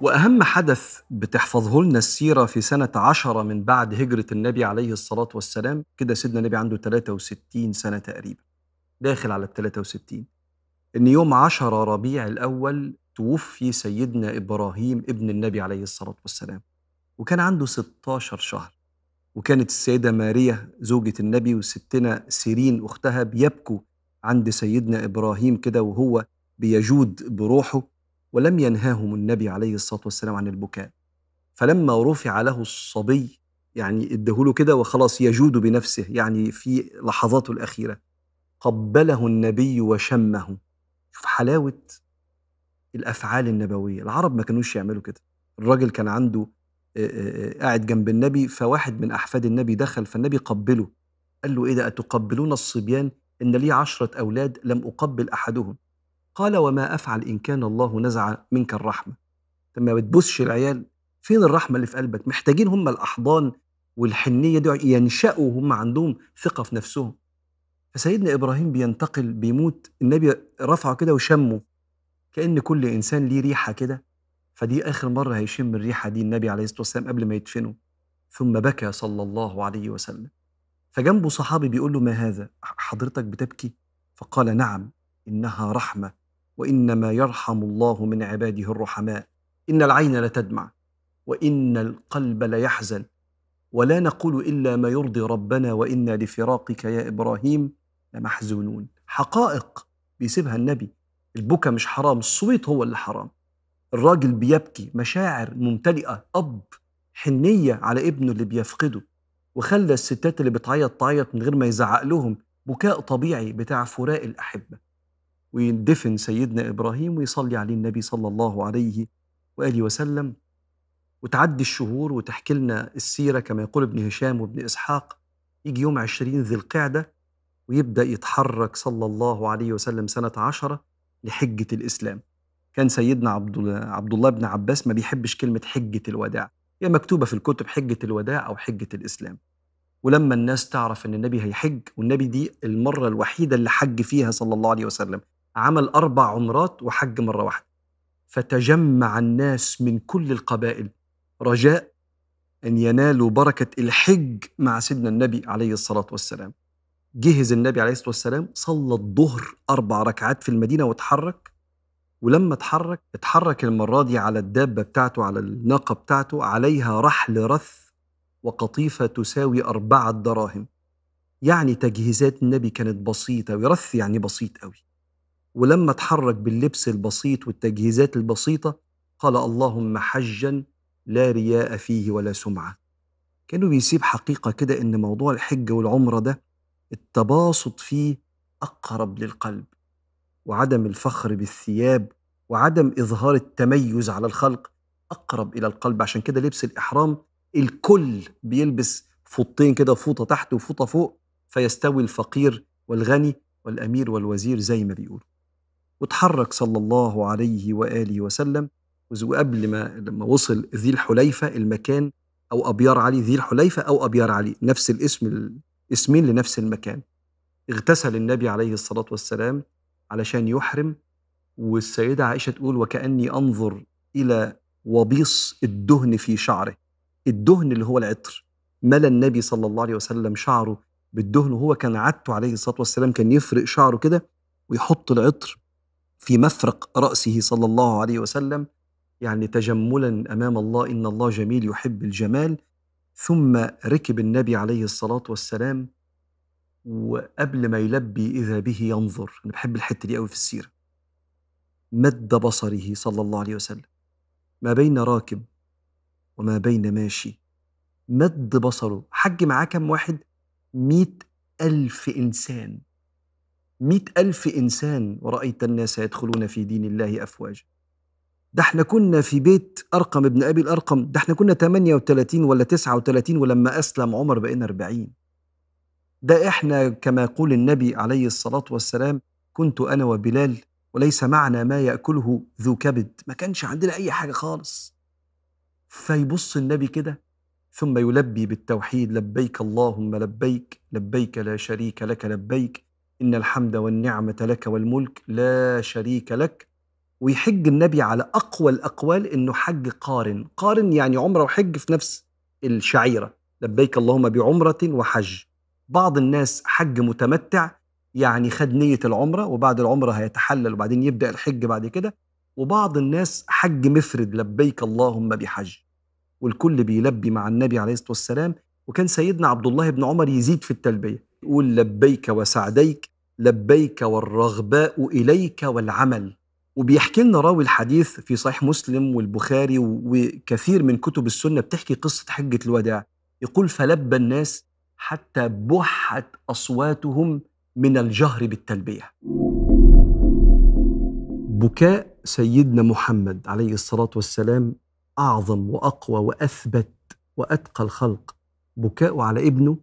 وأهم حدث بتحفظه لنا السيرة في سنة عشرة من بعد هجرة النبي عليه الصلاة والسلام كده سيدنا النبي عنده 63 سنة تقريبا داخل على ال 63 إن يوم عشرة ربيع الأول توفي سيدنا إبراهيم ابن النبي عليه الصلاة والسلام وكان عنده 16 شهر وكانت السيدة ماريا زوجة النبي وستنا سيرين أختها بيبكوا عند سيدنا إبراهيم كده وهو بيجود بروحه ولم ينهاهم النبي عليه الصلاه والسلام عن البكاء فلما رفع له الصبي يعني ادهوله كده وخلاص يجود بنفسه يعني في لحظاته الاخيره قبله النبي وشمه شوف حلاوه الافعال النبويه العرب ما كانوش يعملوا كده الراجل كان عنده قاعد جنب النبي فواحد من احفاد النبي دخل فالنبي قبله قال له ايه ده اتقبلون الصبيان ان لي عشره اولاد لم اقبل احدهم قال وما أفعل إن كان الله نزع منك الرحمة لما ما بتبصش العيال فين الرحمة اللي في قلبك محتاجين هم الأحضان والحنية دي ينشأوا هم عندهم ثقة في نفسهم فسيدنا إبراهيم بينتقل بيموت النبي رفعه كده وشمه كأن كل إنسان ليه ريحة كده فدي آخر مرة هيشم الريحة دي النبي عليه الصلاة والسلام قبل ما يدفنه ثم بكى صلى الله عليه وسلم فجنبه صحابي بيقول له ما هذا حضرتك بتبكي فقال نعم إنها رحمة وانما يرحم الله من عباده الرحماء ان العين لتدمع وان القلب ليحزن ولا نقول الا ما يرضي ربنا وانا لفراقك يا ابراهيم لمحزونون حقائق بيسيبها النبي البكا مش حرام الصويت هو اللي حرام الراجل بيبكي مشاعر ممتلئه اب حنيه على ابنه اللي بيفقده وخلى الستات اللي بتعيط تعيط من غير ما يزعق لهم بكاء طبيعي بتاع فراق الاحبه ويندفن سيدنا إبراهيم ويصلي عليه النبي صلى الله عليه وآله وسلم وتعدي الشهور وتحكي لنا السيرة كما يقول ابن هشام وابن إسحاق يجي يوم عشرين ذي القعدة ويبدأ يتحرك صلى الله عليه وسلم سنة عشرة لحجة الإسلام كان سيدنا عبد الله بن عباس ما بيحبش كلمة حجة الوداع هي يعني مكتوبة في الكتب حجة الوداع أو حجة الإسلام ولما الناس تعرف ان النبي هيحج والنبي دي المره الوحيده اللي حج فيها صلى الله عليه وسلم عمل أربع عمرات وحج مرة واحدة فتجمع الناس من كل القبائل رجاء أن ينالوا بركة الحج مع سيدنا النبي عليه الصلاة والسلام جهز النبي عليه الصلاة والسلام صلى الظهر أربع ركعات في المدينة واتحرك ولما اتحرك اتحرك المرة دي على الدابة بتاعته على الناقة بتاعته عليها رحل رث وقطيفة تساوي أربعة دراهم يعني تجهيزات النبي كانت بسيطة ورث يعني بسيط قوي ولما اتحرك باللبس البسيط والتجهيزات البسيطة قال اللهم حجا لا رياء فيه ولا سمعة كانوا بيسيب حقيقة كده إن موضوع الحج والعمرة ده التباسط فيه أقرب للقلب وعدم الفخر بالثياب وعدم إظهار التميز على الخلق أقرب إلى القلب عشان كده لبس الإحرام الكل بيلبس فوطين كده فوطة تحت وفوطة فوق فيستوي الفقير والغني والأمير والوزير زي ما بيقولوا وتحرك صلى الله عليه وآله وسلم وقبل ما لما وصل ذي الحليفة المكان أو أبيار علي ذي الحليفة أو أبيار علي نفس الاسم اسمين لنفس المكان اغتسل النبي عليه الصلاة والسلام علشان يحرم والسيدة عائشة تقول وكأني أنظر إلى وبيص الدهن في شعره الدهن اللي هو العطر ملى النبي صلى الله عليه وسلم شعره بالدهن وهو كان عادته عليه الصلاة والسلام كان يفرق شعره كده ويحط العطر في مفرق رأسه صلى الله عليه وسلم يعني تجملا أمام الله إن الله جميل يحب الجمال ثم ركب النبي عليه الصلاة والسلام وقبل ما يلبي إذا به ينظر أنا بحب الحتة دي قوي في السيرة مد بصره صلى الله عليه وسلم ما بين راكب وما بين ماشي مد بصره حج معاه كم واحد مئة ألف إنسان مئة ألف إنسان ورأيت الناس يدخلون في دين الله أفواجا ده احنا كنا في بيت أرقم ابن أبي الأرقم ده احنا كنا 38 ولا 39 ولما أسلم عمر بقينا 40 ده احنا كما يقول النبي عليه الصلاة والسلام كنت أنا وبلال وليس معنا ما يأكله ذو كبد ما كانش عندنا أي حاجة خالص فيبص النبي كده ثم يلبي بالتوحيد لبيك اللهم لبيك لبيك لا شريك لك لبيك إن الحمد والنعمة لك والملك لا شريك لك ويحج النبي على أقوى الأقوال إنه حج قارن قارن يعني عمرة وحج في نفس الشعيرة لبيك اللهم بعمرة وحج بعض الناس حج متمتع يعني خد نية العمرة وبعد العمرة هيتحلل وبعدين يبدأ الحج بعد كده وبعض الناس حج مفرد لبيك اللهم بحج والكل بيلبي مع النبي عليه الصلاة والسلام وكان سيدنا عبد الله بن عمر يزيد في التلبية يقول لبيك وسعديك لبيك والرغباء إليك والعمل وبيحكي لنا راوي الحديث في صحيح مسلم والبخاري وكثير من كتب السنة بتحكي قصة حجة الوداع يقول فلبى الناس حتى بحت أصواتهم من الجهر بالتلبية بكاء سيدنا محمد عليه الصلاة والسلام أعظم وأقوى وأثبت وأتقى الخلق بكاءه على ابنه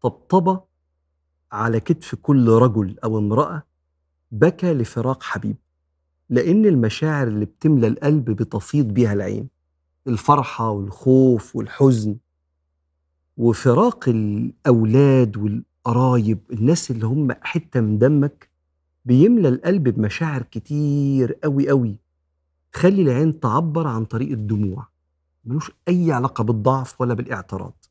طبطبة على كتف كل رجل أو امرأة بكى لفراق حبيب لأن المشاعر اللي بتملى القلب بتفيض بيها العين الفرحة والخوف والحزن وفراق الأولاد والقرايب الناس اللي هم حتة من دمك بيملى القلب بمشاعر كتير قوي قوي خلي العين تعبر عن طريق الدموع ملوش أي علاقة بالضعف ولا بالاعتراض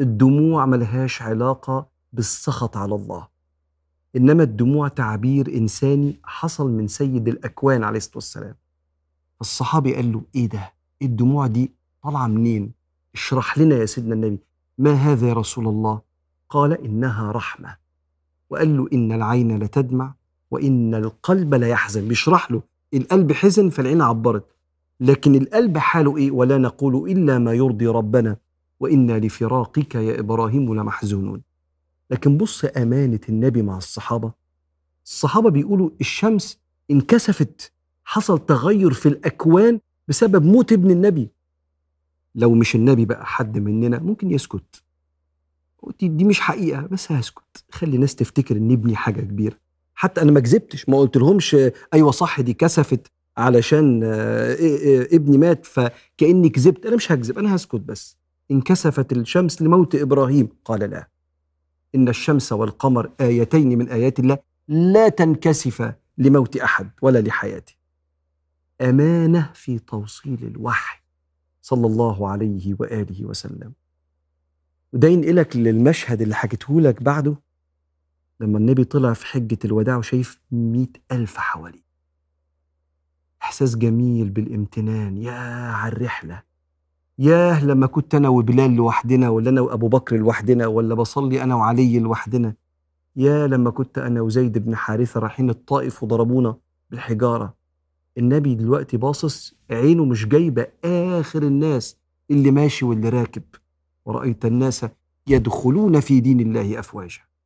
الدموع ملهاش علاقة بالسخط على الله إنما الدموع تعبير إنساني حصل من سيد الأكوان عليه الصلاة والسلام الصحابي قال له إيه ده؟ إيه الدموع دي طالعة منين؟ اشرح لنا يا سيدنا النبي ما هذا يا رسول الله؟ قال إنها رحمة وقال له إن العين لتدمع وإن القلب ليحزن بيشرح له القلب حزن فالعين عبرت لكن القلب حاله إيه ولا نقول إلا ما يرضي ربنا وإنا لفراقك يا إبراهيم لمحزونون لكن بص أمانة النبي مع الصحابة الصحابة بيقولوا الشمس انكسفت حصل تغير في الأكوان بسبب موت ابن النبي لو مش النبي بقى حد مننا ممكن يسكت دي مش حقيقة بس هسكت خلي الناس تفتكر إن ابني حاجة كبيرة حتى أنا ما كذبتش ما قلت لهمش أيوة صح دي كسفت علشان آه، ابني مات فكأني كذبت أنا مش هكذب أنا هسكت بس انكسفت الشمس لموت إبراهيم قال لا إن الشمس والقمر آيتين من آيات الله لا تنكسفا لموت أحد ولا لحياته أمانة في توصيل الوحي صلى الله عليه وآله وسلم وده ينقلك للمشهد اللي حكيته لك بعده لما النبي طلع في حجة الوداع وشايف مئة ألف حواليه إحساس جميل بالامتنان يا على الرحلة ياه لما كنت انا وبلال لوحدنا ولا انا وابو بكر لوحدنا ولا بصلي انا وعلي لوحدنا يا لما كنت انا وزيد بن حارثه رايحين الطائف وضربونا بالحجاره النبي دلوقتي باصص عينه مش جايبه اخر الناس اللي ماشي واللي راكب ورايت الناس يدخلون في دين الله افواجا